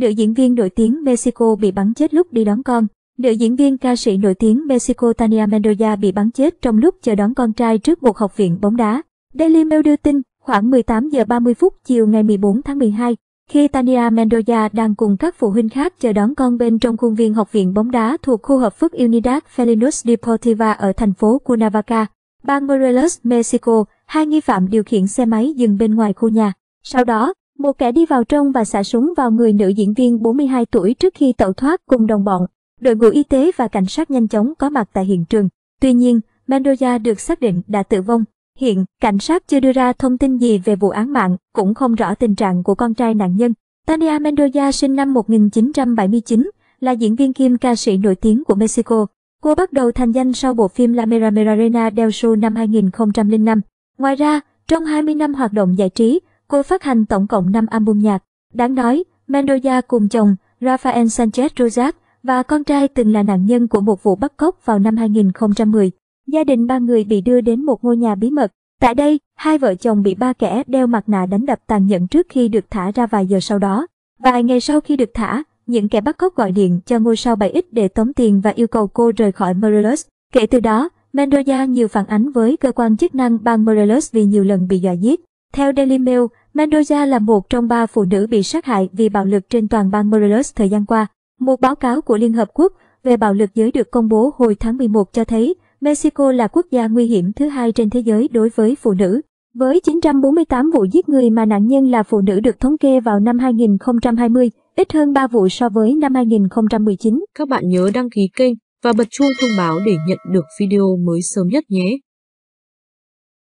nữ diễn viên nổi tiếng Mexico bị bắn chết lúc đi đón con. Nữ diễn viên ca sĩ nổi tiếng Mexico Tania Mendoza bị bắn chết trong lúc chờ đón con trai trước một học viện bóng đá. Daily Mail đưa tin, khoảng 18 giờ 30 phút chiều ngày 14 tháng 12, khi Tania Mendoza đang cùng các phụ huynh khác chờ đón con bên trong khuôn viên học viện bóng đá thuộc khu hợp phức Unidad Felinos Deportiva ở thành phố Cuernavaca, bang Morelos, Mexico, hai nghi phạm điều khiển xe máy dừng bên ngoài khu nhà. Sau đó, một kẻ đi vào trong và xả súng vào người nữ diễn viên 42 tuổi trước khi tẩu thoát cùng đồng bọn. Đội ngũ y tế và cảnh sát nhanh chóng có mặt tại hiện trường. Tuy nhiên, Mendoza được xác định đã tử vong. Hiện, cảnh sát chưa đưa ra thông tin gì về vụ án mạng, cũng không rõ tình trạng của con trai nạn nhân. Tania Mendoza sinh năm 1979, là diễn viên kim ca sĩ nổi tiếng của Mexico. Cô bắt đầu thành danh sau bộ phim La Mera Merarena del Sur năm 2005. Ngoài ra, trong 20 năm hoạt động giải trí, Cô phát hành tổng cộng 5 album nhạc. Đáng nói, Mendoza cùng chồng Rafael Sanchez Rosas và con trai từng là nạn nhân của một vụ bắt cóc vào năm 2010. Gia đình ba người bị đưa đến một ngôi nhà bí mật. Tại đây, hai vợ chồng bị ba kẻ đeo mặt nạ đánh đập tàn nhẫn trước khi được thả ra vài giờ sau đó. Vài ngày sau khi được thả, những kẻ bắt cóc gọi điện cho ngôi sao 7X để tống tiền và yêu cầu cô rời khỏi Morelos. Kể từ đó, Mendoza nhiều phản ánh với cơ quan chức năng bang Morelos vì nhiều lần bị dọa giết. Theo Daily Mail, Mendoza là một trong ba phụ nữ bị sát hại vì bạo lực trên toàn bang Morelos thời gian qua. Một báo cáo của Liên Hợp Quốc về bạo lực giới được công bố hồi tháng 11 cho thấy Mexico là quốc gia nguy hiểm thứ hai trên thế giới đối với phụ nữ. Với 948 vụ giết người mà nạn nhân là phụ nữ được thống kê vào năm 2020, ít hơn 3 vụ so với năm 2019. Các bạn nhớ đăng ký kênh và bật chuông thông báo để nhận được video mới sớm nhất nhé.